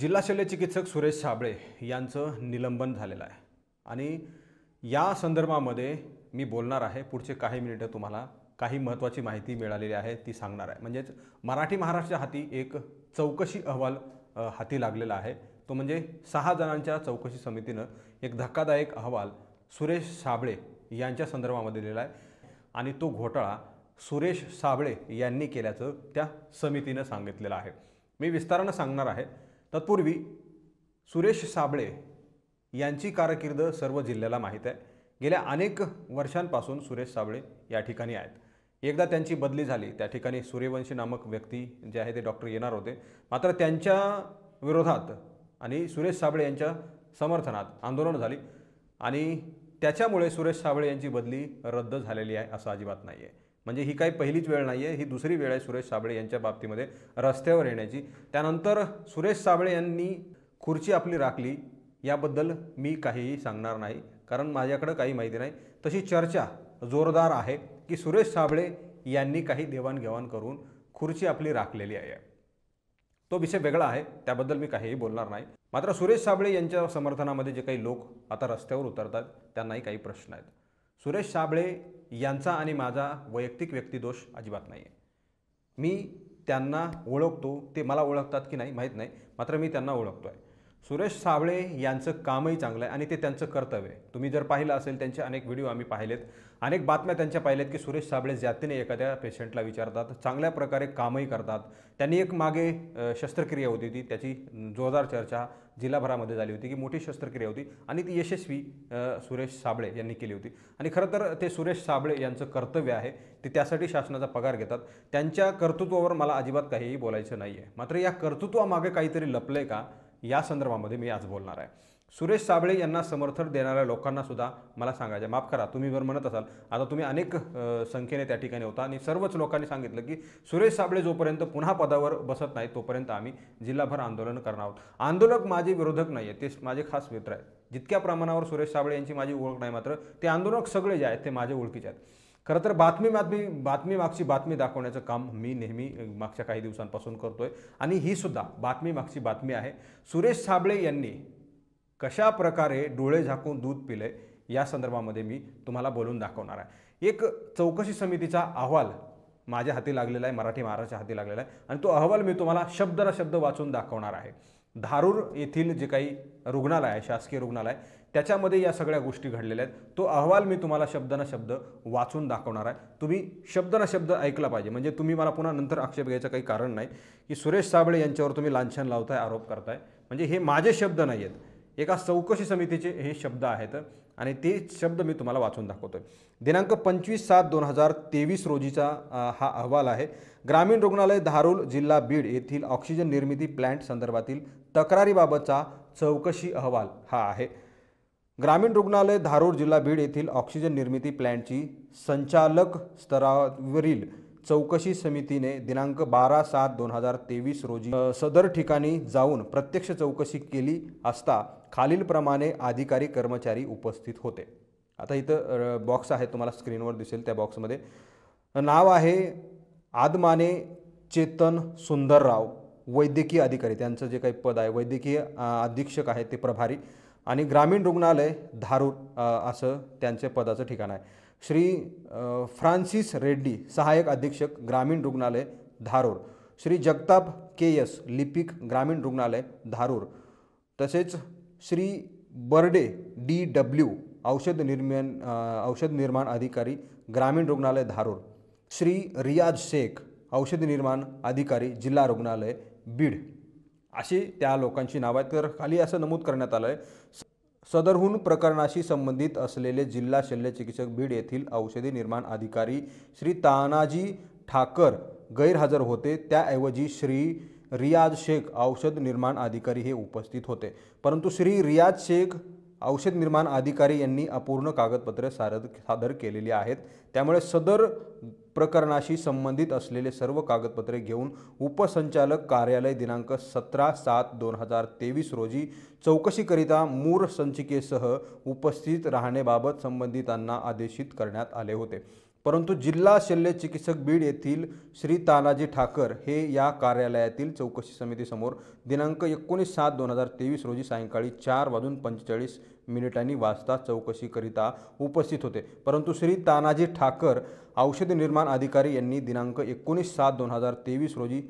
जिल्हा शल्य चिकित्सक सुरेश साबळे यांचं निलंबन झालेलं आहे आणि या संदर्भामध्ये मी बोलणार आहे पुढचे काही मिनिटं तुम्हाला काही महत्त्वाची माहिती मिळालेली आहे ती सांगणार आहे म्हणजेच मराठी महाराष्ट्र हाती एक चौकशी अहवाल हाती लागलेला आहे तो म्हणजे सहा जणांच्या चौकशी समितीनं एक धक्कादायक अहवाल सुरेश साबळे यांच्या संदर्भामध्ये दिलेला आहे आणि तो घोटाळा सुरेश साबळे यांनी केल्याचं त्या समितीनं सांगितलेलं आहे मी विस्तारानं सांगणार आहे तत्पूर्वी सुरेश साबळे यांची कारकीर्द सर्व जिल्ह्याला माहीत आहे गेल्या अनेक वर्षांपासून सुरेश साबळे या ठिकाणी आहेत एकदा त्यांची बदली झाली त्या ठिकाणी सूर्यवंशी नामक व्यक्ती जे आहे ते डॉक्टर येणार होते मात्र त्यांच्या विरोधात आणि सुरेश साबळे यांच्या समर्थनात आंदोलन झाली आणि त्याच्यामुळे सुरेश साबळे यांची बदली रद्द झालेली आहे असं अजिबात नाही आहे म्हणजे ही काही पहिलीच वेळ नाही आहे ही दुसरी वेळ आहे सुरेश साबळे यांच्या बाबतीमध्ये रस्त्यावर येण्याची त्यानंतर सुरेश साबळे यांनी खुर्ची आपली राखली याबद्दल मी काहीही सांगणार नाही कारण माझ्याकडं काही माहिती नाही तशी चर्चा जोरदार आहे की सुरेश साबळे यांनी काही देवाणघेवाण करून खुर्ची आपली राखलेली आहे तो विषय वेगळा आहे त्याबद्दल मी काहीही बोलणार नाही मात्र सुरेश साबळे यांच्या समर्थनामध्ये जे काही लोक आता रस्त्यावर उतरतात त्यांनाही काही प्रश्न आहेत सुरेश साबळे यांचा आणि माझा वैयक्तिक व्यक्तिदोष अजिबात नाही आहे मी त्यांना ओळखतो ते मला ओळखतात की नाही माहीत नाही मात्र मी त्यांना ओळखतो आहे सुरेश सावळे यांचं कामही चांगलं आहे आणि ते त्यांचं कर्तव्य आहे तुम्ही जर पाहिलं असेल त्यांचे अनेक व्हिडिओ आम्ही पाहिलेत अनेक बातम्या त्यांच्या पाहिल्यात की सुरेश साबळे जातीने एखाद्या पेशंटला विचारतात चांगल्या प्रकारे कामही करतात त्यांनी एक मागे शस्त्रक्रिया होती ती त्याची जोरदार चर्चा जिल्हाभरामध्ये झाली होती की मोठी शस्त्रक्रिया होती आणि ती यशस्वी सुरेश साबळे यांनी केली होती आणि खरं तर ते सुरेश साबळे यांचं कर्तव्य आहे ते त्यासाठी शासनाचा पगार घेतात त्यांच्या कर्तृत्वावर मला अजिबात काहीही बोलायचं नाही आहे मात्र या कर्तृत्वामागे काहीतरी लपलं आहे का या संदर्भामध्ये मी आज बोलणार आहे सुरेश साबळे यांना समर्थन देणाऱ्या लोकांना सुद्धा मला सांगायचं माफ करा तुम्ही जर म्हणत असाल आता तुम्ही अनेक संख्येने त्या ठिकाणी होता आणि सर्वच लोकांनी सांगितलं की सुरेश साबळे जोपर्यंत पुन्हा पदावर बसत नाही तोपर्यंत आम्ही जिल्हाभर आंदोलन करणार आहोत आंदोलक माझे विरोधक नाही आहेत ते माझे खास मित्र आहेत जितक्या प्रमाणावर सुरेश साबळे यांची माझी ओळख नाही मात्र ते आंदोलक सगळे जे आहेत ते माझे ओळखीचे आहेत खरं तर बातमी बातमी बातमी मागची बातमी दाखवण्याचं काम मी नेहमी मागच्या काही दिवसांपासून करतो आहे आणि ही सुद्धा बातमी मागची बातमी आहे सुरेश साबळे यांनी कशा प्रकारे डोळे झाकून दूध पिले या संदर्भामध्ये मी तुम्हाला बोलून दाखवणार आहे एक चौकशी समितीचा अहवाल माझ्या हाती लागलेला आहे मराठी महाराजच्या हाती लागलेला आहे आणि तो अहवाल मी तुम्हाला शब्दरा शब्द वाचून दाखवणार आहे धारूर येथील जे काही रुग्णालय आहे शासकीय रुग्णालय त्याच्यामध्ये या सगळ्या गोष्टी घडलेल्या आहेत तो अहवाल मी तुम्हाला ना शब्द वाचून दाखवणार आहे तुम्ही ना शब्द ऐकला पाहिजे म्हणजे तुम्ही मला पुन्हा नंतर आक्षेप घ्यायचं काही कारण नाही की सुरेश साबळे यांच्यावर तुम्ही लांछन लावताय आरोप करताय म्हणजे हे माझे शब्द नाही आहेत एका चौकशी समितीचे हे शब्द आहेत आणि ते शब्द मी तुम्हाला वाचून दाखवतोय दिनांक पंचवीस सात दोन हजार तेवीस रोजीचा हा अहवाल आहे ग्रामीण रुग्णालय धारूल जिल्हा बीड येथील ऑक्सिजन निर्मिती प्लॅन्ट संदर्भातील तक्रारीबाबतचा चौकशी अहवाल हा आहे ग्रामीण रुग्णालय धारूर जिल्हा बीड येथील ऑक्सिजन निर्मिती प्लॅन्टची संचालक स्तरावरील चौकशी समितीने दिनांक बारा सात दोन हजार तेवीस रोजी सदर ठिकाणी जाऊन प्रत्यक्ष चौकशी केली असता खालीलप्रमाणे अधिकारी कर्मचारी उपस्थित होते आता इथं बॉक्स आहे तुम्हाला स्क्रीनवर दिसेल त्या बॉक्समध्ये नाव आहे आदमाने चेतन सुंदरराव वैद्यकीय अधिकारी त्यांचं जे काही पद आहे वैद्यकीय अधीक्षक आहे ते प्रभारी आणि ग्रामीण रुग्णालय धारूर असं त्यांचे पदाचं ठिकाण आहे श्री फ्रान्सिस रेड्डी सहाय्यक अधीक्षक ग्रामीण रुग्णालय धारूर श्री जगताप के एस लिपिक ग्रामीण रुग्णालय धारूर तसेच श्री बर्डे डी डब्ल्यू औषध निर्माण औषध निर्माण अधिकारी ग्रामीण रुग्णालय धारूर श्री रियाज शेख औषध निर्माण अधिकारी जिल्हा रुग्णालय बीड अशी त्या लोकांची नावं आहेत तर खाली असं नमूद करण्यात आलं आहे सदरहून प्रकरणाशी संबंधित असलेले जिल्हा शल्य चिकित्सक बीड येथील औषधी निर्माण अधिकारी श्री तानाजी ठाकर गैरहजर होते त्याऐवजी श्री रियाज शेख औषध निर्माण अधिकारी हे उपस्थित होते परंतु श्री रियाज शेख औषध निर्माण अधिकारी यांनी अपूर्ण कागदपत्रे सादर सादर केलेली आहेत त्यामुळे सदर प्रकरणाशी संबंधित असलेले सर्व कागदपत्रे घेऊन उपसंचालक कार्यालय दिनांक सतरा सात दोन हजार तेवीस रोजी चौकशीकरिता मूर संचिकेसह उपस्थित राहण्याबाबत संबंधितांना आदेशित करण्यात आले होते परंतु जिल्हा शल्य चिकित्सक बीड येथील श्री तानाजी ठाकर हे या कार्यालयातील चौकशी समितीसमोर दिनांक एकोणीस सात दोन हजार तेवीस रोजी सायंकाळी चार वाजून पंचेचाळीस मिनिटांनी वाजता चौकशीकरिता उपस्थित होते परंतु श्री तानाजी ठाकर औषध निर्माण अधिकारी यांनी दिनांक एकोणीस सात दोन हजार तेवीस रोजी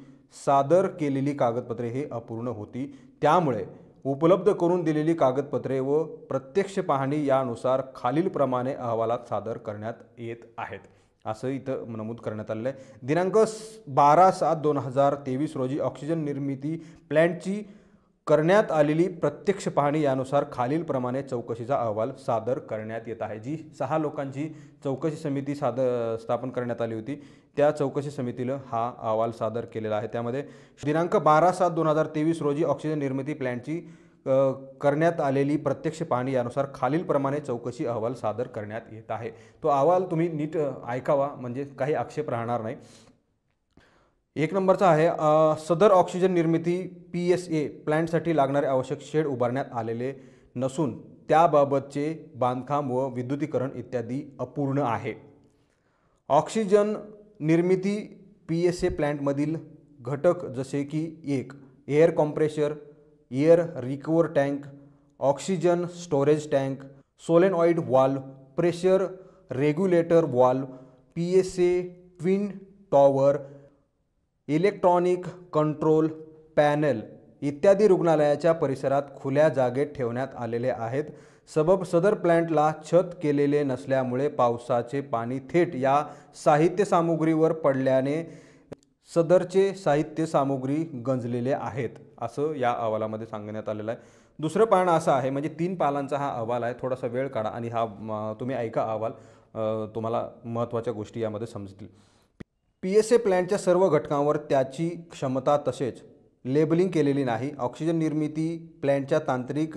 सादर केलेली कागदपत्रे हे अपूर्ण होती त्यामुळे उपलब्ध करून दिलेली कागदपत्रे व प्रत्यक्ष पाहणी यानुसार खालीलप्रमाणे अहवालात सादर करण्यात येत आहेत असं इथं नमूद करण्यात आलं आहे दिनांक बारा सात दोन हजार तेवीस रोजी ऑक्सिजन निर्मिती प्लॅन्टची करण्यात आलेली प्रत्यक्ष पाहणी यानुसार खालीलप्रमाणे चौकशीचा अहवाल सादर करण्यात येत आहे जी सहा लोकांची चौकशी समिती सादर स्थापन करण्यात आली होती त्या चौकशी समितीनं हा अहवाल सादर केलेला आहे त्यामध्ये दिनांक बारा सात दोन हजार तेवीस रोजी ऑक्सिजन निर्मिती प्लॅन्टची करण्यात आलेली प्रत्यक्ष पाहणी यानुसार खालीलप्रमाणे चौकशी अहवाल सादर करण्यात येत आहे तो अहवाल तुम्ही नीट ऐकावा म्हणजे काही आक्षेप राहणार नाही एक नंबरचा आहे सदर ऑक्सिजन निर्मिती पी एस ए प्लँटसाठी लागणारे आवश्यक शेड उभारण्यात आलेले नसून त्याबाबतचे बांधकाम व विद्युतीकरण इत्यादी अपूर्ण आहे ऑक्सिजन निर्मिती पी एस ए प्लॅन्टमधील घटक जसे की एक air compressor air recover tank oxygen storage tank solenoid valve pressure regulator valve P S A twin tower electronic control panel इत्यादी रुग्णालयाच्या परिसरात खुल्या जागेत ठेवण्यात आलेले आहेत सबब सदर प्लँटला छत केलेले नसल्यामुळे पावसाचे पाणी थेट या साहित्य सामुग्रीवर पडल्याने सदरचे साहित्य सामुग्री गंजलेले आहेत असं या अहवालामध्ये सांगण्यात आलेलं आहे दुसरं पान असं आहे म्हणजे तीन पालांचा हा अहवाल आहे थोडासा वेळ काढा आणि हा तुम्ही ऐका अहवाल तुम्हाला महत्त्वाच्या गोष्टी यामध्ये समजतील पी एस ए प्लँटच्या सर्व घटकांवर त्याची क्षमता तसेच लेबलिंग केलेली नाही ऑक्सिजन निर्मिती प्लॅन्टच्या तांत्रिक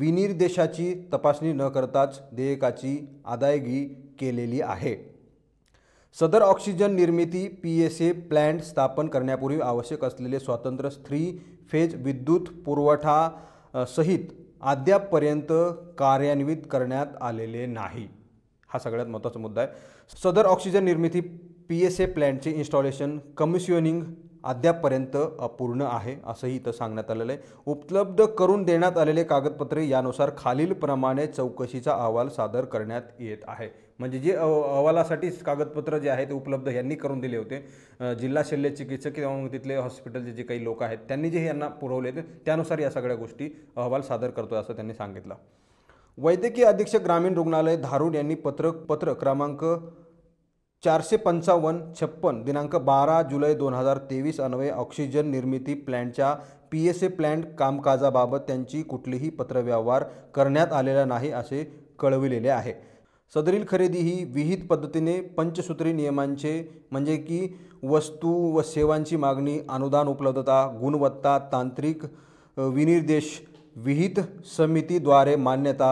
विनिर्देशाची तपासणी न करताच देयकाची अदायगी केलेली आहे सदर ऑक्सिजन निर्मिती पी एस ए प्लॅन्ट स्थापन करण्यापूर्वी आवश्यक असलेले स्वातंत्र्य स्त्री फेज विद्युत पुरवठा सहित अद्यापपर्यंत कार्यान्वित करण्यात आलेले नाही हा सगळ्यात महत्त्वाचा मुद्दा आहे सदर ऑक्सिजन निर्मिती पी एस ए प्लॅनचे इन्स्टॉलेशन कमिशनिंग अद्यापपर्यंत अपूर्ण आहे असंही इथं सांगण्यात आलेलं आहे उपलब्ध करून देण्यात आलेले कागदपत्रे यानुसार खालीलप्रमाणे चौकशीचा अहवाल सादर करण्यात येत आहे म्हणजे जे अहवालासाठी कागदपत्र जे आहे ते उपलब्ध यांनी करून दिले होते जिल्हा शल्य चिकित्सक किंवा तिथले हॉस्पिटलचे जे काही लोक आहेत त्यांनी जे यांना पुरवले होते त्यानुसार या सगळ्या गोष्टी अहवाल सादर करतो असं त्यांनी सांगितलं वैद्यकीय अधीक्षक ग्रामीण रुग्णालय धारूड यांनी पत्रक पत्र क्रमांक चारशे पंचावन्न छप्पन दिनांक बारा जुलै दोन हजार तेवीस अन्वये ऑक्सिजन निर्मिती प्लॅन्टच्या पी एस ए प्लॅन्ट कामकाजाबाबत त्यांची कुठलीही पत्रव्यवहार करण्यात आलेला नाही असे कळविलेले आहे सदरील खरेदी ही विहित पद्धतीने पंचसूत्री नियमांचे म्हणजे की वस्तू व सेवांची मागणी अनुदान उपलब्धता गुणवत्ता तांत्रिक विनिर्देश विहित समितीद्वारे मान्यता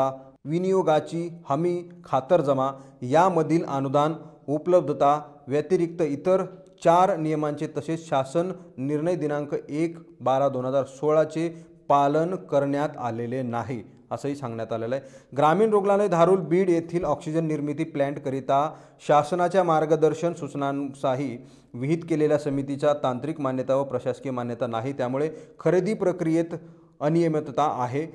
विनियोगाची हमी खातरजमा यामधील अनुदान उपलब्धता व्यतिरिक्त इतर चार नियमांचे तसेच शासन निर्णय दिनांक एक बारा दोन हजार सोळाचे पालन करण्यात आलेले नाही असंही सांगण्यात आलेलं आहे ग्रामीण रुग्णालय धारूल बीड येथील ऑक्सिजन निर्मिती प्लॅन्टकरिता शासनाच्या मार्गदर्शन सूचनांचाही विहित केलेल्या समितीच्या तांत्रिक मान्यता व प्रशासकीय मान्यता नाही त्यामुळे खरेदी प्रक्रियेत अनियमितता आहे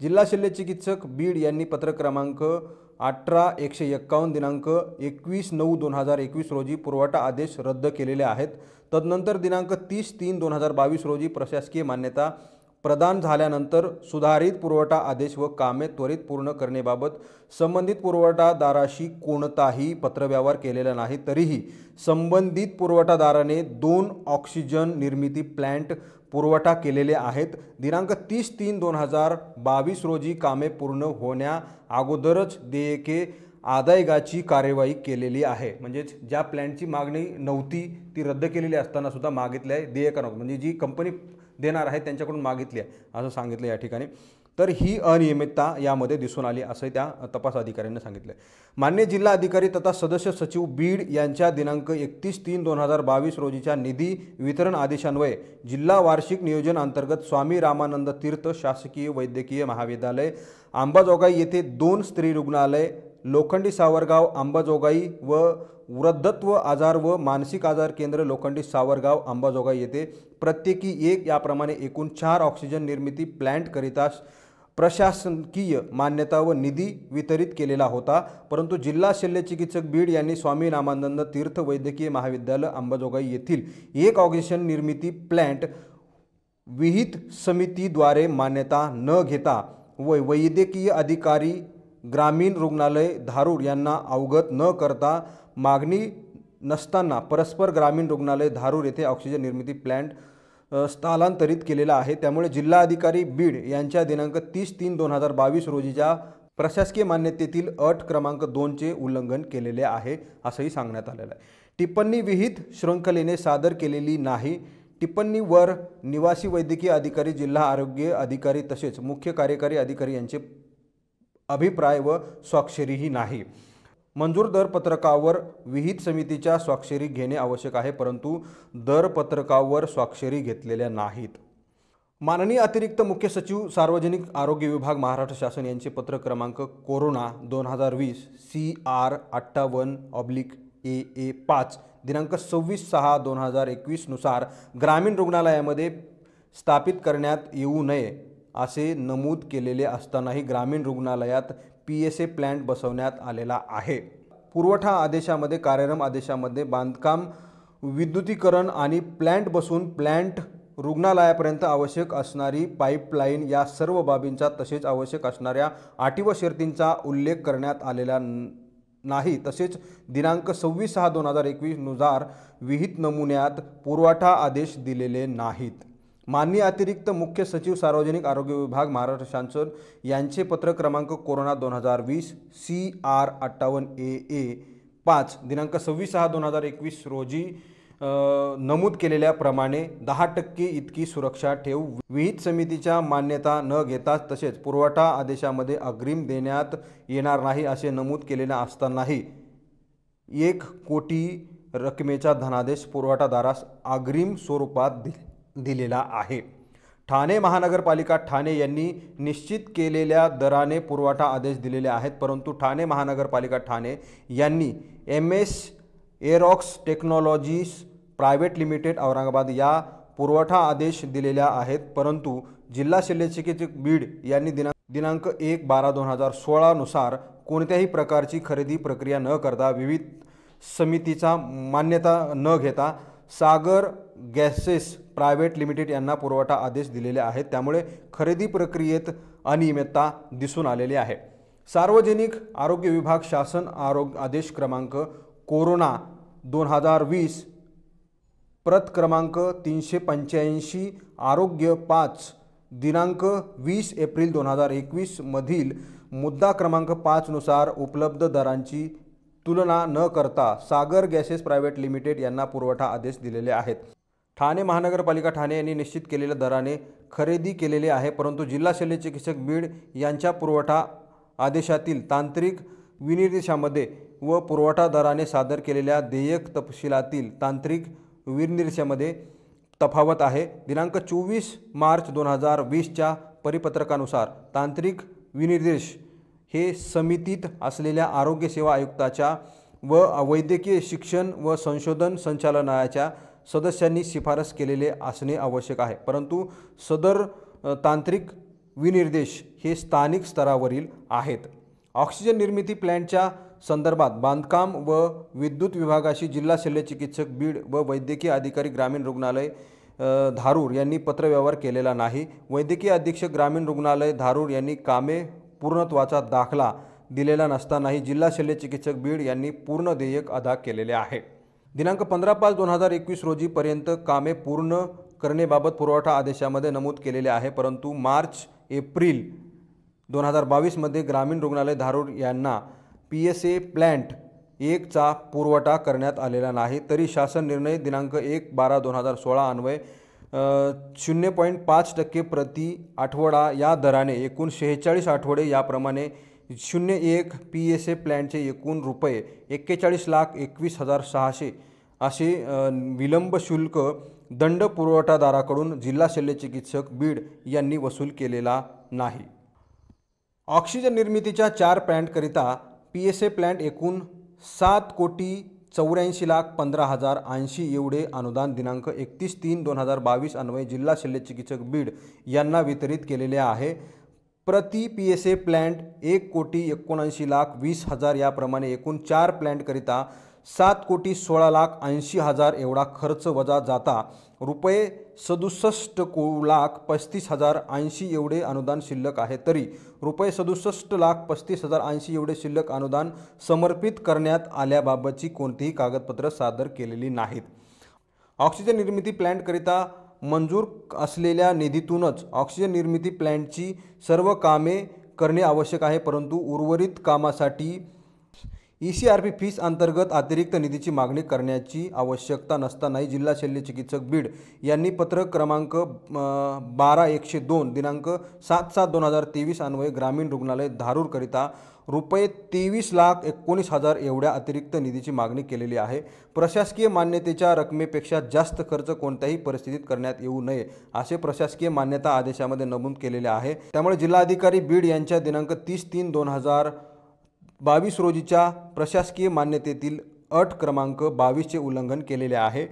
जिल्हा शल्यचिकित्सक बीड यांनी पत्रक्रमांक क्रमांक अठरा एकशे एक्कावन्न दिनांक एकवीस नऊ दोन हजार एकवीस रोजी पुरवठा आदेश रद्द केलेले आहेत तदनंतर दिनांक तीस तीन दोन हजार बावीस रोजी प्रशासकीय मान्यता प्रदान झाल्यानंतर सुधारित पुरवठा आदेश व कामे त्वरित पूर्ण करणेबाबत संबंधित पुरवठादाराशी कोणताही पत्रव्यवहार केलेला नाही तरीही संबंधित पुरवठादाराने दोन ऑक्सिजन निर्मिती प्लॅन्ट पुरवठा केलेले आहेत दिनांक तीस तीन दोन हजार बावीस रोजी कामे पूर्ण होण्या अगोदरच देयके आदायगाची कार्यवाही केलेली आहे म्हणजेच ज्या प्लॅनची मागणी नव्हती ती रद्द केलेली असताना सुद्धा मागितली आहे देयका म्हणजे जी कंपनी देणार आहे त्यांच्याकडून मागितली आहे असं सांगितलं या ठिकाणी तर ही अनियमितता यामध्ये दिसून आली असं त्या तपास अधिकाऱ्यांनी सांगितलं मान्य जिल्हा अधिकारी तथा सदस्य सचिव बीड यांच्या दिनांक एकतीस तीन दोन हजार बावीस रोजीच्या निधी वितरण आदेशान्वये जिल्हा वार्षिक नियोजन अंतर्गत स्वामी रामानंद तीर्थ शासकीय वैद्यकीय महाविद्यालय अंबाजोगाई येथे दोन स्त्री रुग्णालय लोखंडी सावरगाव अंबाजोगाई व वृद्धत्व आजार व मानसिक आजार केंद्र लोखंडी सावरगाव अंबाजोगाई येथे प्रत्येकी एक याप्रमाणे एकूण चार ऑक्सिजन निर्मिती करितास प्रशासकीय मान्यता व निधी वितरित केलेला होता परंतु जिल्हा शल्यचिकित्सक बीड यांनी स्वामी रामानंद तीर्थ वैद्यकीय महाविद्यालय अंबाजोगाई येथील एक ऑक्सिजन निर्मिती प्लॅन्ट विहित समितीद्वारे मान्यता न घेता व वैद्यकीय अधिकारी ग्रामीण रुग्णालय धारूर यांना अवगत न करता मागणी नसताना परस्पर ग्रामीण रुग्णालय धारूर येथे ऑक्सिजन निर्मिती प्लॅन्ट स्थलांतरित केलेला आहे त्यामुळे जिल्हाधिकारी बीड यांच्या दिनांक तीस तीन दोन हजार बावीस रोजीच्या प्रशासकीय मान्यतेतील अट क्रमांक दोनचे उल्लंघन केलेले आहे असंही सांगण्यात आलेलं आहे टिप्पणी विहित शृंखलेने सादर केलेली नाही टिप्पणीवर निवासी वैद्यकीय अधिकारी जिल्हा आरोग्य अधिकारी तसेच मुख्य कार्यकारी अधिकारी यांचे अभिप्राय व स्वाक्षरीही नाही मंजूर दरपत्रकावर विहित समितीच्या स्वाक्षरी घेणे आवश्यक आहे परंतु दरपत्रकावर स्वाक्षरी घेतलेल्या नाहीत माननीय अतिरिक्त मुख्य सचिव सार्वजनिक आरोग्य विभाग महाराष्ट्र शासन यांचे पत्र क्रमांक कोरोना दोन हजार वीस सी आर अठ्ठावन्न ऑब्लिक ए ए पाच दिनांक सव्वीस सहा दोन हजार एकवीसनुसार ग्रामीण रुग्णालयामध्ये स्थापित करण्यात येऊ नये असे नमूद केलेले असतानाही ग्रामीण रुग्णालयात पी एस ए प्लँट बसवण्यात आलेला आहे पुरवठा आदेशामध्ये कार्यरम आदेशामध्ये बांधकाम विद्युतीकरण आणि प्लॅन्ट बसून प्लँट रुग्णालयापर्यंत आवश्यक असणारी पाईपलाईन या सर्व बाबींचा तसेच आवश्यक असणाऱ्या आटी व शर्तींचा उल्लेख करण्यात आलेला नाही तसेच दिनांक सव्वीस सहा दोन हजार एकवीसनुसार विहित नमुन्यात पुरवठा आदेश दिलेले नाहीत माननीय अतिरिक्त मुख्य सचिव सार्वजनिक आरोग्य विभाग महाराष्ट्र शासन यांचे पत्र क्रमांक कोरोना दोन हजार वीस सी आर अठ्ठावन्न ए ए पाच दिनांक सव्वीस सहा दोन हजार एकवीस रोजी नमूद केलेल्याप्रमाणे दहा टक्के इतकी सुरक्षा ठेव विहित समितीच्या मान्यता न घेताच तसेच पुरवठा आदेशामध्ये अग्रिम देण्यात येणार नाही असे नमूद केलेले असतानाही एक कोटी रकमेचा धनादेश पुरवठादारास अग्रिम स्वरूपात दिले दिलेला आहे ठाणे महानगरपालिका ठाणे यांनी निश्चित केलेल्या दराने पुरवठा आदेश दिलेले आहेत परंतु ठाणे महानगरपालिका ठाणे यांनी M S Aerox technologies private limited Aurangabad या पुरवठा आदेश दिलेल्या आहेत परंतु जिल्हा शल्यचिकित्सक बीड यांनी दिना दिनांक एक बारा दोन हजार सोळानुसार कोणत्याही प्रकारची खरेदी प्रक्रिया न करता विविध समितीचा मान्यता न घेता सागर गॅसेस प्रायव्हेट लिमिटेड यांना पुरवठा आदेश दिलेले आहेत त्यामुळे खरेदी प्रक्रियेत अनियमितता दिसून आलेली आहे सार्वजनिक आरोग्य विभाग शासन आरोग्य आदेश क्रमांक कोरोना दोन हजार वीस प्रत क्रमांक तीनशे पंच्याऐंशी आरोग्य पाच दिनांक वीस एप्रिल दोन हजार एकवीसमधील मुद्दा क्रमांक पाचनुसार उपलब्ध दरांची तुलना न करता सागर गॅसेस प्रायव्हेट लिमिटेड यांना पुरवठा आदेश दिलेले आहेत ठाणे महानगरपालिका ठाणे यांनी निश्चित केलेल्या दराने खरेदी केलेले आहे परंतु जिल्हा शल्य चिकित्सक बीड यांच्या पुरवठा आदेशातील तांत्रिक विनिर्देशामध्ये व पुरवठा दराने सादर केलेल्या देयक तपशिलातील तांत्रिक विनिर्देशामध्ये तफावत आहे दिनांक चोवीस मार्च दोन हजार वीसच्या परिपत्रकानुसार तांत्रिक विनिर्देश हे समितीत असलेल्या आरोग्यसेवा आयुक्ताच्या व वैद्यकीय शिक्षण व संशोधन संचालनालयाच्या सदस्यांनी शिफारस केलेले असणे आवश्यक आहे परंतु सदर तांत्रिक विनिर्देश हे स्थानिक स्तरावरील आहेत ऑक्सिजन निर्मिती प्लॅन्टच्या संदर्भात बांधकाम व विद्युत विभागाशी जिल्हा शल्यचिकित्सक बीड व वैद्यकीय अधिकारी ग्रामीण रुग्णालय धारूर यांनी पत्रव्यवहार केलेला नाही वैद्यकीय अधीक्षक ग्रामीण रुग्णालय धारूर यांनी कामे पूर्णत्वाचा दाखला दिलेला नसतानाही जिल्हा शल्यचिकित्सक बीड यांनी पूर्ण देयक अदा केलेले आहे दिनांक पंधरा पाच दोन हजार एकवीस रोजीपर्यंत कामे पूर्ण करणेबाबत पुरवठा आदेशामध्ये नमूद केलेले आहे परंतु मार्च एप्रिल दोन हजार बावीसमध्ये ग्रामीण रुग्णालय धारूर यांना पी एस ए प्लॅन्ट एकचा पुरवठा करण्यात आलेला नाही तरी शासन निर्णय दिनांक एक बारा दोन हजार सोळा अन्वय शून्य पॉईंट पाच टक्के प्रति आठवडा या दराने एकूण शेहेचाळीस आठवडे याप्रमाणे शून्य एक पी एस ए प्लॅनचे एकूण रुपये एक्केचाळीस लाख एकवीस हजार सहाशे असे विलंब शुल्क दंड पुरवठादाराकडून जिल्हा शल्य चिकित्सक बीड यांनी वसूल केलेला नाही ऑक्सिजन निर्मितीच्या चार प्लॅन्टकरिता पी एस ए प्लँट एकूण सात कोटी चौऱ्याऐंशी लाख पंधरा हजार ऐंशी एवढे अनुदान दिनांक एकतीस तीन दोन हजार बावीस अन्वये जिल्हा शल्य चिकित्सक बीड यांना वितरित केलेले आहे प्रति पी एस ए प्लॅन्ट एक कोटी एकोणऐंशी लाख वीस हजार याप्रमाणे एकूण चार प्लॅन्टकरिता सात कोटी सोळा लाख ऐंशी हजार एवढा खर्च वजा जाता रुपये सदुसष्ट को लाख पस्तीस हजार ऐंशी एवढे अनुदान शिल्लक आहे तरी रुपये सदुसष्ट लाख पस्तीस हजार ऐंशी एवढे शिल्लक अनुदान समर्पित करण्यात आल्याबाबतची कोणतीही कागदपत्रं सादर केलेली नाहीत ऑक्सिजन निर्मिती प्लॅन्टकरिता मंजूर असलेल्या निधीतूनच ऑक्सिजन निर्मिती प्लॅन्टची सर्व कामे करणे आवश्यक आहे परंतु उर्वरित कामासाठी ई सी आर पी फीस अंतर्गत अतिरिक्त निधीची मागणी करण्याची आवश्यकता नसतानाही जिल्हा शल्य चिकित्सक बीड यांनी पत्र क्रमांक बारा एकशे दोन दिनांक सात सात दोन हजार तेवीस अन्वये ग्रामीण रुग्णालय धारूरकरिता रुपये तेवीस लाख एकोणीस हजार एवढ्या अतिरिक्त निधीची मागणी केलेली आहे प्रशासकीय मान्यतेच्या रकमेपेक्षा जास्त खर्च कोणत्याही परिस्थितीत करण्यात येऊ नये असे प्रशासकीय मान्यता आदेशामध्ये नमूद केलेले आहे त्यामुळे जिल्हाधिकारी बीड यांच्या दिनांक तीस तीन दोन हजार बावीस रोजीच्या प्रशासकीय मान्यतेतील अट क्रमांक बावीसचे उल्लंघन केलेले आहे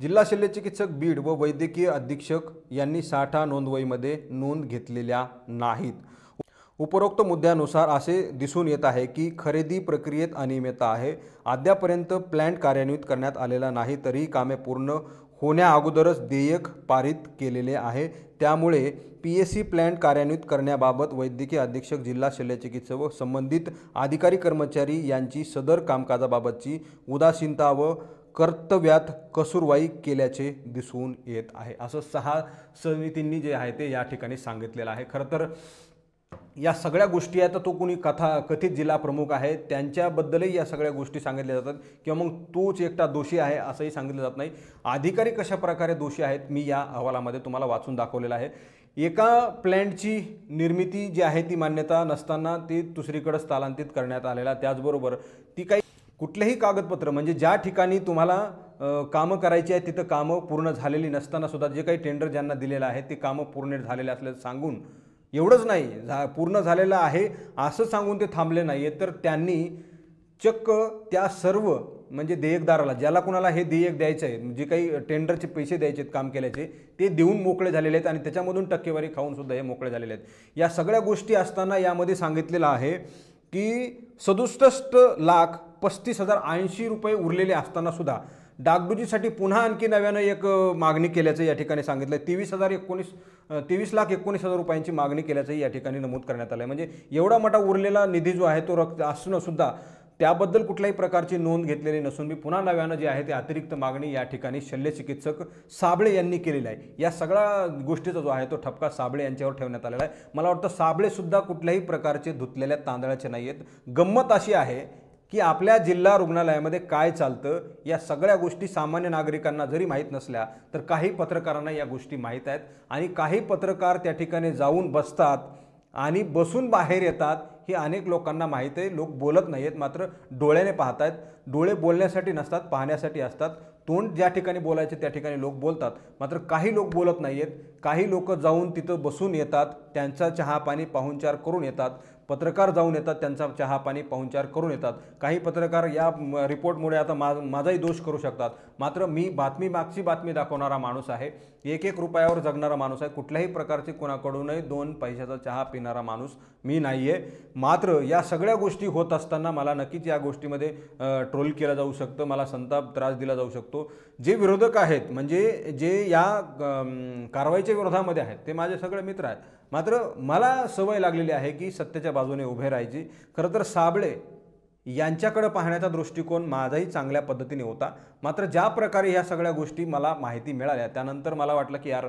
जिल्हा शल्य चिकित्सक बीड व वैद्यकीय अधीक्षक यांनी साठा नोंदवहीमध्ये नोंद घेतलेल्या नाहीत उपरोक्त मुद्द्यानुसार असे दिसून येत आहे की खरेदी प्रक्रियेत अनियमितता आहे अद्यापर्यंत प्लॅन्ट कार्यान्वित करण्यात आलेला नाही तरी कामे पूर्ण होण्या अगोदरच देयक पारित केलेले आहे त्यामुळे पी एस सी प्लॅन्ट कार्यान्वित करण्याबाबत वैद्यकीय अधीक्षक जिल्हा शल्यचिकित्सक व संबंधित अधिकारी कर्मचारी यांची सदर कामकाजाबाबतची उदासीनता व कर्तव्यात कसूरवाई केल्याचे दिसून येत आहे असं सहा समितींनी जे आहे ते या ठिकाणी सांगितलेलं आहे खरं तर या सगळ्या गोष्टी आहेत तर तो कोणी कथा कथित जिल्हा प्रमुख आहे त्यांच्याबद्दलही या सगळ्या गोष्टी सांगितल्या जातात किंवा मग तोच एकटा दोषी आहे असंही सांगितलं जात नाही अधिकारी कशा प्रकारे दोषी आहेत मी या अहवालामध्ये तुम्हाला वाचून दाखवलेला आहे एका प्लॅन्टची निर्मिती जी आहे ती मान्यता नसताना ती दुसरीकडे स्थलांतरित करण्यात आलेला त्याचबरोबर ती काही कुठलेही कागदपत्र म्हणजे ज्या ठिकाणी तुम्हाला कामं करायची आहे तिथं कामं पूर्ण झालेली नसताना सुद्धा जे काही टेंडर ज्यांना दिलेलं आहे ते कामं पूर्ण झालेले असल्याचं सांगून एवढंच नाही झा पूर्ण झालेलं आहे असं सांगून ते थांबले नाही आहे तर त्यांनी चक्क त्या सर्व म्हणजे देयकदाराला ज्याला कुणाला हे देयक द्यायचं आहे जे काही टेंडरचे पैसे द्यायचे आहेत काम केल्याचे ते देऊन मोकळे झालेले आहेत आणि त्याच्यामधून टक्केवारी खाऊन सुद्धा हे मोकळे झालेले आहेत या सगळ्या गोष्टी असताना यामध्ये सांगितलेलं आहे की सदुसष्ट लाख पस्तीस हजार ऐंशी रुपये उरलेले असताना सुद्धा डागडुजीसाठी पुन्हा आणखी नव्यानं एक मागणी केल्याचं या ठिकाणी सांगितलं तेवीस हजार एकोणीस तेवीस लाख एकोणीस हजार रुपयांची मागणी केल्याचंही या ठिकाणी नमूद करण्यात आलं आहे म्हणजे एवढा मोठा उरलेला निधी जो आहे तो रक्त असूनसुद्धा त्याबद्दल कुठल्याही प्रकारची नोंद घेतलेली नसून मी पुन्हा नव्यानं जे आहे ते अतिरिक्त मागणी या ठिकाणी शल्यचिकित्सक साबळे यांनी केलेली आहे या सगळ्या गोष्टीचा जो आहे तो ठपका साबळे यांच्यावर ठेवण्यात आलेला आहे मला वाटतं साबळेसुद्धा कुठल्याही प्रकारचे धुतलेल्या तांदळाचे नाही आहेत गंमत अशी आहे की आपल्या जिल्हा रुग्णालयामध्ये काय चालतं या सगळ्या गोष्टी सामान्य नागरिकांना जरी माहीत नसल्या तर काही पत्रकारांना या गोष्टी माहीत आहेत आणि काही पत्रकार त्या ठिकाणी जाऊन बसतात आणि बसून बाहेर येतात हे अनेक लोकांना माहीत आहे लोक बोलत नाही आहेत मात्र डोळ्याने पाहत आहेत डोळे बोलण्यासाठी नसतात पाहण्यासाठी असतात तोंड ज्या ठिकाणी बोलायचे त्या ठिकाणी लोक बोलतात मात्र काही लोक बोलत नाही आहेत काही लोक जाऊन तिथं बसून येतात त्यांचा चहा पाणी पाहुणचार करून येतात पत्रकार जाऊन येतात त्यांचा चहा पाणी पाहुणचार करून येतात काही पत्रकार या रिपोर्टमुळे आता मा माझाही दोष करू शकतात मात्र मी बातमी मागची बातमी दाखवणारा माणूस आहे एक एक रुपयावर जगणारा माणूस आहे कुठल्याही प्रकारचे कोणाकडूनही दोन पैशाचा चहा पिणारा माणूस मी नाही आहे मात्र या सगळ्या गोष्टी होत असताना मला नक्कीच या गोष्टीमध्ये ट्रोल केला जाऊ शकतं मला संताप त्रास दिला जाऊ शकतो जे विरोधक आहेत म्हणजे जे या कारवाईच्या विरोधामध्ये आहेत ते माझे सगळे मित्र आहेत मात्र मला सवय लागलेली आहे की सत्तेच्या बाजूने उभे राहायची खरं तर साबळे यांच्याकडे पाहण्याचा दृष्टिकोन माझाही चांगल्या पद्धतीने होता मात्र ज्या प्रकारे ह्या सगळ्या गोष्टी मला माहिती मिळाल्या त्यानंतर मला वाटलं की यार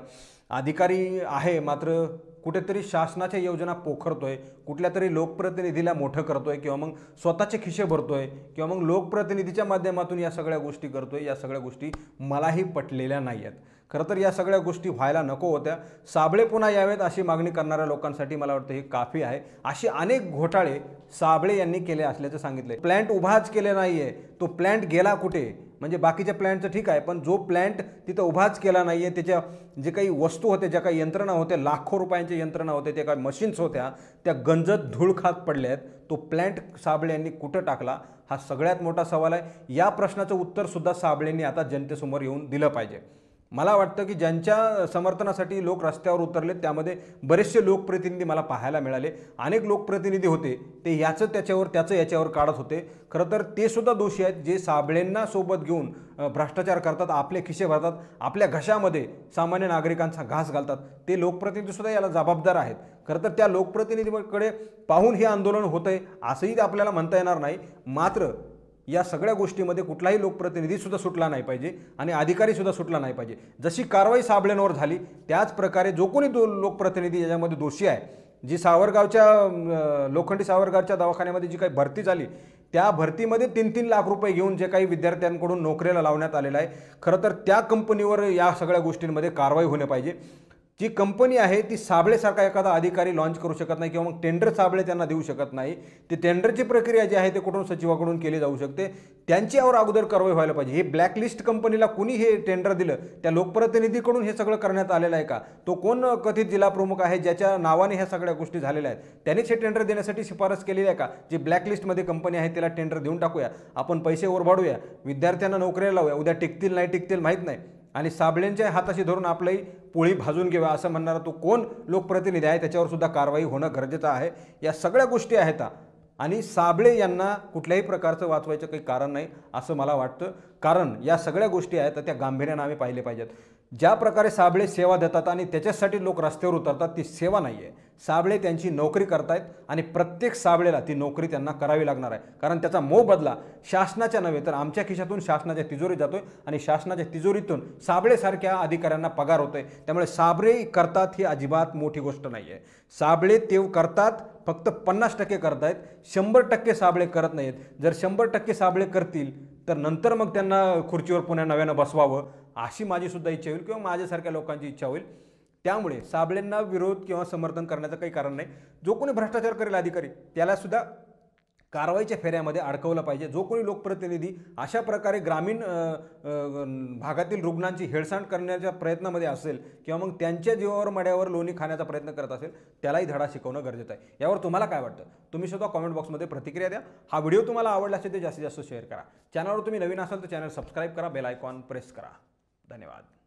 अधिकारी आहे मात्र कुठेतरी शासनाच्या योजना पोखरतोय कुठल्या तरी लोकप्रतिनिधीला मोठं करतोय किंवा मग स्वतःचे खिशे भरतोय किंवा मग लोकप्रतिनिधीच्या माध्यमातून या सगळ्या गोष्टी करतोय या सगळ्या गोष्टी मलाही पटलेल्या नाही आहेत खरं तर या सगळ्या गोष्टी व्हायला नको होत्या साबळे पुन्हा यावेत अशी मागणी करणाऱ्या लोकांसाठी मला वाटतं हे काफी आहे असे अनेक घोटाळे साबळे यांनी केले असल्याचं सांगितले प्लॅन्ट उभाच केले नाही आहे तो प्लॅन्ट गेला कुठे म्हणजे बाकीच्या प्लॅन्टचं ठीक आहे पण जो प्लॅन्ट तिथं उभाच केला नाही आहे त्याच्या जे काही वस्तू होत्या ज्या काही यंत्रणा होत्या लाखो रुपयांच्या यंत्रणा होत्या त्या काही मशीन्स होत्या त्या गंजत धूळ खात पडल्या आहेत तो प्लॅन्ट साबळे यांनी कुठं टाकला हा सगळ्यात मोठा सवाल आहे या प्रश्नाचं उत्तरसुद्धा साबळेंनी आता जनतेसमोर येऊन दिलं पाहिजे मला वाटतं की ज्यांच्या समर्थनासाठी लोक रस्त्यावर उतरले त्यामध्ये बरेचसे लोकप्रतिनिधी मला पाहायला मिळाले अनेक लोकप्रतिनिधी होते ते याचं त्याच्यावर त्याचं याच्यावर काढत होते खरं तर ते सुद्धा दोषी आहेत जे साबळेंना सोबत घेऊन भ्रष्टाचार करतात आपले खिसे भरतात आपल्या घशामध्ये सामान्य नागरिकांचा घास घालतात ते लोकप्रतिनिधीसुद्धा याला जबाबदार आहेत खरं तर त्या लोकप्रतिनिधीकडे पाहून हे आंदोलन होतंय आहे असंही आपल्याला म्हणता येणार नाही मात्र या सगळ्या गोष्टीमध्ये कुठलाही लोकप्रतिनिधीसुद्धा सुटला नाही पाहिजे आणि अधिकारीसुद्धा सुटला नाही पाहिजे जशी कारवाई साबळेंवर झाली त्याच प्रकारे जो कोणी दो लोकप्रतिनिधी याच्यामध्ये दोषी आहे जी सावरगावच्या लोखंडी सावरगावच्या दवाखान्यामध्ये जी काही भरती झाली त्या भरतीमध्ये तीन तीन लाख रुपये घेऊन जे काही विद्यार्थ्यांकडून नोकरीला लावण्यात आलेलं आहे खरं तर त्या कंपनीवर या सगळ्या गोष्टींमध्ये कारवाई होणे पाहिजे जी कंपनी आहे ती साबळेसारखा एखादा अधिकारी लॉन्च करू शकत नाही किंवा मग टेंडर साबळे त्यांना देऊ शकत नाही ते टेंडरची प्रक्रिया जी आहे ते कुठून सचिवाकडून केली जाऊ शकते त्यांची अगोदर कारवाई व्हायला पाहिजे हे ब्लॅकलिस्ट कंपनीला कुणी हे टेंडर दिलं त्या लोकप्रतिनिधीकडून हे सगळं करण्यात आलेलं आहे का तो कोण कथित जिल्हा प्रमुख आहे ज्याच्या नावाने ह्या सगळ्या गोष्टी झालेल्या आहेत त्यांनीच हे टेंडर देण्यासाठी शिफारस केलेली आहे का जी ब्लॅकलिस्टमध्ये कंपनी आहे त्याला टेंडर देऊन टाकूया आपण पैसे ओरबाडूया विद्यार्थ्यांना नोकऱ्या लावूया उद्या टिकतील नाही टिकतील माहीत नाही आणि साबळेंच्या हाताशी धरून आपलंही पोळी भाजून घेवा असं म्हणणारा तो कोण लोकप्रतिनिधी आहे त्याच्यावर सुद्धा कारवाई होणं गरजेचं आहे या सगळ्या गोष्टी आहेत आणि साबळे यांना कुठल्याही प्रकारचं वाचवायचं काही कारण नाही असं मला वाटतं कारण या सगळ्या गोष्टी आहेत त्या गांभीर्यानं आम्ही पाहिले पाहिजेत ज्या प्रकारे साबळे सेवा देतात आणि त्याच्यासाठी लोक रस्त्यावर उतरतात ती सेवा नाही आहे साबळे त्यांची नोकरी करतायत आणि प्रत्येक साबळेला ती नोकरी त्यांना करावी लागणार आहे कारण त्याचा मोह बदला शासनाच्या नव्हे तर आमच्या खिशातून शासनाच्या तिजोरीत जातोय आणि शासनाच्या तिजोरीतून साबळेसारख्या अधिकाऱ्यांना पगार होतोय त्यामुळे साबळे करतात ही अजिबात मोठी गोष्ट नाही आहे साबळे तेव करतात फक्त पन्नास टक्के करतायत शंभर टक्के साबळे करत नाहीत जर शंभर टक्के साबळे करतील तर नंतर मग त्यांना खुर्चीवर पुन्हा नव्यानं बसवावं अशी माझीसुद्धा इच्छा होईल किंवा माझ्यासारख्या लोकांची इच्छा होईल त्यामुळे साबळेंना विरोध किंवा समर्थन करण्याचं काही कारण नाही जो कोणी भ्रष्टाचार करेल अधिकारी त्यालासुद्धा कारवाईच्या फेऱ्यामध्ये अडकवलं पाहिजे जो कोणी लोकप्रतिनिधी अशा प्रकारे ग्रामीण भागातील रुग्णांची हेळसांड करण्याच्या प्रयत्नामध्ये असेल किंवा मग त्यांच्या जीवावर मड्यावर लोणी खाण्याचा प्रयत्न करत असेल त्यालाही धडा शिकवणं गरजेचं आहे यावर तुम्हाला काय वाटतं तुम्ही सुद्धा कॉमेंट बॉक्समध्ये प्रतिक्रिया द्या हा व्हिडिओ तुम्हाला आवडला असेल ते जास्तीत जास्त शेअर करा चॅनलवर तुम्ही नवीन असाल तर चॅनल सबस्क्राईब करा बेल आयकॉन प्रेस करा धन्यवाद